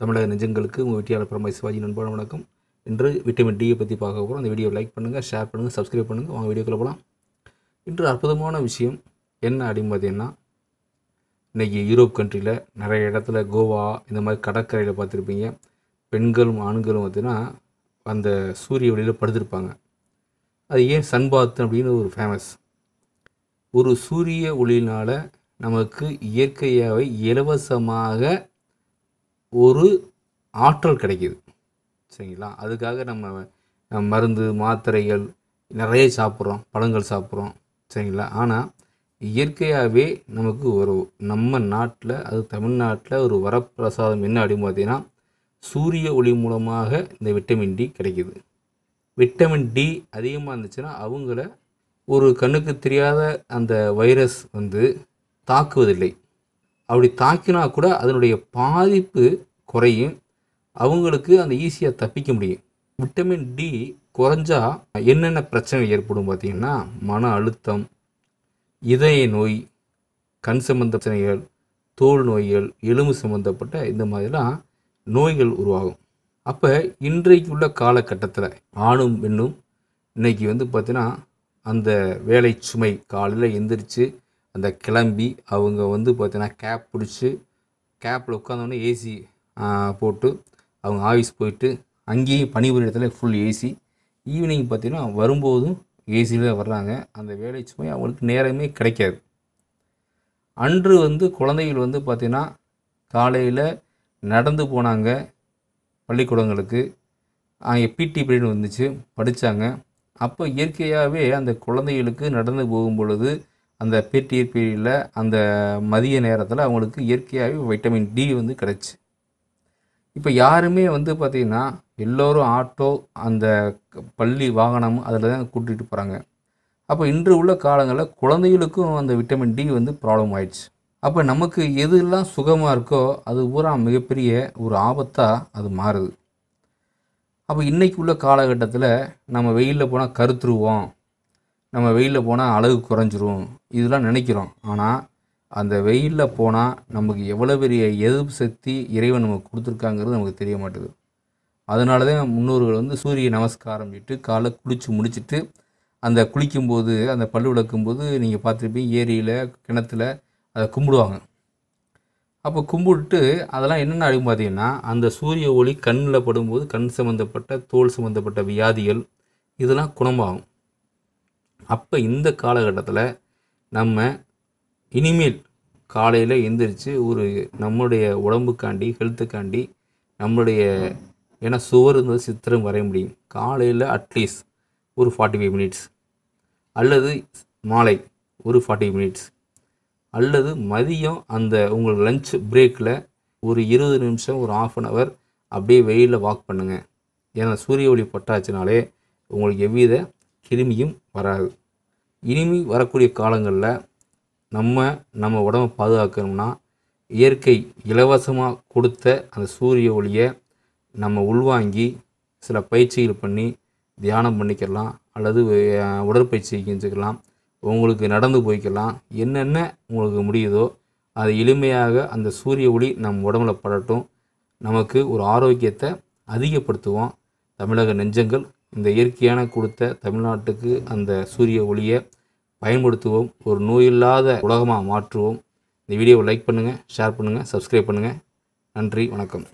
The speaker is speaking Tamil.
தமிழக நெஞ்சங்களுக்கு உங்கள் வெற்றியாளர் பரமாய் சிவாஜி நண்பர் வணக்கம் இன்று விட்டமின் டியை பற்றி பார்க்க போகிறோம் அந்த வீடியோ லைக் பண்ணுங்கள் ஷேர் பண்ணுங்கள் சப்ஸ்கிரைப் பண்ணுங்கள் வாங்க வீடியோக்குள்ள போகலாம் இன்று அற்புதமான விஷயம் என்ன பார்த்தீங்கன்னா இன்றைக்கி யூரோப் கண்ட்ரியில் நிறைய இடத்துல கோவா இந்த மாதிரி கடற்கரையில் பார்த்துருப்பீங்க பெண்களும் ஆண்களும் பார்த்தீங்கன்னா அந்த சூரிய ஒளியில் படுத்திருப்பாங்க அது ஏன் சன்பாத் அப்படின்னு ஒரு ஃபேமஸ் ஒரு சூரிய ஒளியினால் நமக்கு இயற்கையாகவே இலவசமாக ஒரு ஆற்றல் கிடைக்கிது சரிங்களா அதுக்காக நம்ம மருந்து மாத்திரைகள் நிறைய சாப்பிட்றோம் பழங்கள் சாப்பிட்றோம் சரிங்களா ஆனால் இயற்கையாகவே நமக்கு ஒரு நம்ம நாட்டில் அது தமிழ்நாட்டில் ஒரு வரப்பிரசாதம் என்ன அப்படின்னு பார்த்தீங்கன்னா சூரிய ஒளி மூலமாக இந்த விட்டமின் டி கிடைக்கிது விட்டமின் டி அதிகமாக இருந்துச்சுன்னா அவங்கள ஒரு கண்ணுக்கு தெரியாத அந்த வைரஸ் வந்து தாக்குவதில்லை அப்படி தாக்கினா கூட அதனுடைய பாதிப்பு குறையும் அவங்களுக்கு அந்த ஈஸியாக தப்பிக்க முடியும் விட்டமின் டி குறைஞ்சா என்னென்ன பிரச்சனை ஏற்படும் பார்த்திங்கன்னா மன அழுத்தம் இதய நோய் கண் சம்பந்த பிரச்சனைகள் தோல் நோய்கள் எலும்பு சம்மந்தப்பட்ட இந்த மாதிரிலாம் நோய்கள் உருவாகும் அப்போ இன்றைக்கு உள்ள காலகட்டத்தில் ஆணும் பெண்ணும் இன்றைக்கி வந்து பார்த்திங்கன்னா அந்த வேலை சுமை காலையில் எந்திரிச்சு அந்த கிளம்பி அவங்க வந்து பார்த்தீங்கன்னா கேப் பிடிச்சி கேப்பில் உட்காந்தோடனே ஏசி போட்டு அவங்க ஆஃபீஸ் போயிட்டு அங்கேயும் பணிபுரிய இடத்துல ஃபுல் ஏசி ஈவினிங் பார்த்திங்கன்னா வரும்போதும் ஏசியில் வர்றாங்க அந்த வேலை சுமை அவங்களுக்கு நேரமே கிடைக்காது அன்று வந்து குழந்தைகள் வந்து பார்த்திங்கன்னா காலையில் நடந்து போனாங்க பள்ளிக்கூடங்களுக்கு அங்கே பிடி பீரியட் வந்துச்சு படித்தாங்க அப்போ இயற்கையாகவே அந்த குழந்தைகளுக்கு நடந்து போகும் பொழுது அந்த பீரியட் பீரியடில் அந்த மதிய நேரத்தில் அவங்களுக்கு இயற்கையாகவே வைட்டமின் டி வந்து கிடச்சி இப்போ யாருமே வந்து பார்த்திங்கன்னா எல்லோரும் ஆட்டோ அந்த பள்ளி வாகனம் அதில் தான் கூட்டிகிட்டு போகிறாங்க அப்போ இன்று உள்ள காலங்களில் குழந்தைகளுக்கும் அந்த விட்டமின் டி வந்து ப்ராப்ளம் ஆயிடுச்சு அப்போ நமக்கு எதுலாம் சுகமாக இருக்கோ அது பூரா மிகப்பெரிய ஒரு ஆபத்தாக அது மாறுது அப்போ இன்றைக்கு உள்ள காலகட்டத்தில் நம்ம வெயிலில் போனால் கருத்துருவோம் நம்ம வெயிலில் போனால் அழகு குறைஞ்சிரும் இதெல்லாம் நினைக்கிறோம் ஆனால் அந்த வெயிலில் போனால் நமக்கு எவ்வளோ பெரிய எதிர்ப்பு சக்தி இறைவன் நமக்கு கொடுத்துருக்காங்கிறது நமக்கு தெரிய மாட்டேது அதனால தான் முன்னோர்கள் வந்து சூரிய நமஸ்காரம் விட்டு காலை குளித்து முடிச்சுட்டு அந்த குளிக்கும்போது அந்த பல் விளக்கும்போது நீங்கள் பார்த்துருப்பீங்க ஏரியில் கிணத்துல அதை கும்பிடுவாங்க அப்போ கும்பிட்டு அதெல்லாம் என்னென்ன அடிக்கும் பார்த்தீங்கன்னா அந்த சூரிய ஒளி கண்ணில் படும்போது கண் சம்மந்தப்பட்ட தோல் சம்மந்தப்பட்ட வியாதிகள் இதெல்லாம் குணமாகும் அப்போ இந்த காலகட்டத்தில் நம்ம இனிமேல் காலையில் எந்திரிச்சு ஒரு நம்மளுடைய உடம்புக்காண்டி ஹெல்த்துக்காண்டி நம்மளுடைய ஏன்னா சுவர் இருந்தது சித்திரம் வரைய முடியும் காலையில் அட்லீஸ்ட் ஒரு ஃபார்ட்டி ஃபைவ் மினிட்ஸ் அல்லது மாலை ஒரு ஃபார்ட்டி மினிட்ஸ் அல்லது மதியம் அந்த உங்களுக்கு லஞ்ச் பிரேக்கில் ஒரு இருபது நிமிஷம் ஒரு ஆஃப் அன் ஹவர் அப்படியே வெயிலில் வாக் பண்ணுங்கள் ஏன்னா சூரிய ஒளி பட்டாச்சுனாலே உங்களுக்கு எவ்வித கிருமியும் வராது இனிமே வரக்கூடிய காலங்களில் நம்ம நம்ம உடம்பை பாதுகாக்கணும்னா இயற்கை இலவசமாக கொடுத்த அந்த சூரிய ஒளியை நம்ம உள்வாங்கி சில பயிற்சிகள் பண்ணி தியானம் பண்ணிக்கலாம் அல்லது உடற்பயிற்சி செஞ்சுக்கலாம் உங்களுக்கு நடந்து போய்க்கலாம் என்னென்ன உங்களுக்கு முடியுதோ அது எளிமையாக அந்த சூரிய ஒளி நம் உடம்புல படட்டும் நமக்கு ஒரு ஆரோக்கியத்தை அதிகப்படுத்துவோம் தமிழக நெஞ்சங்கள் இந்த இயற்கையான கொடுத்த தமிழ்நாட்டுக்கு அந்த சூரிய ஒளியை பயன்படுத்துவோம் ஒரு நோயில்லாத உலகமாக மாற்றுவோம் இந்த வீடியோவை லைக் பண்ணுங்கள் ஷேர் பண்ணுங்கள் சப்ஸ்கிரைப் பண்ணுங்கள் நன்றி வணக்கம்